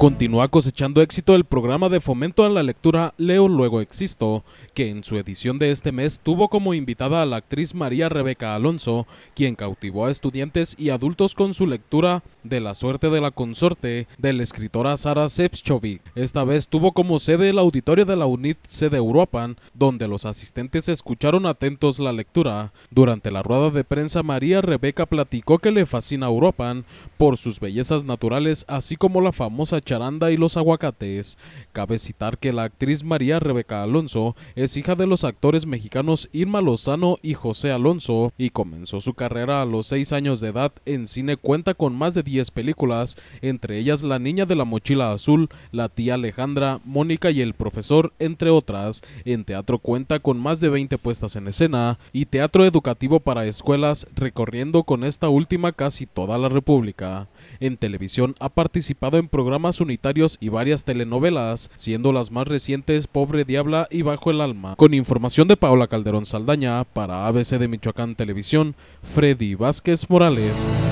Continúa cosechando éxito el programa de fomento a la lectura Leo Luego Existo, que en su edición de este mes tuvo como invitada a la actriz María Rebeca Alonso, quien cautivó a estudiantes y adultos con su lectura de La suerte de la consorte de la escritora Sara Sepchovic. Esta vez tuvo como sede el auditorio de la UNIT sede Europan, donde los asistentes escucharon atentos la lectura. Durante la rueda de prensa María Rebeca platicó que le fascina Europan por sus bellezas naturales así como la famosa Charanda y Los Aguacates. Cabe citar que la actriz María Rebeca Alonso es hija de los actores mexicanos Irma Lozano y José Alonso y comenzó su carrera a los seis años de edad en cine cuenta con más de 10 películas, entre ellas La Niña de la Mochila Azul, La Tía Alejandra, Mónica y El Profesor, entre otras. En teatro cuenta con más de 20 puestas en escena y teatro educativo para escuelas recorriendo con esta última casi toda la República. En televisión ha participado en programas unitarios y varias telenovelas, siendo las más recientes Pobre Diabla y Bajo el Alma. Con información de Paula Calderón Saldaña, para ABC de Michoacán Televisión, Freddy Vázquez Morales.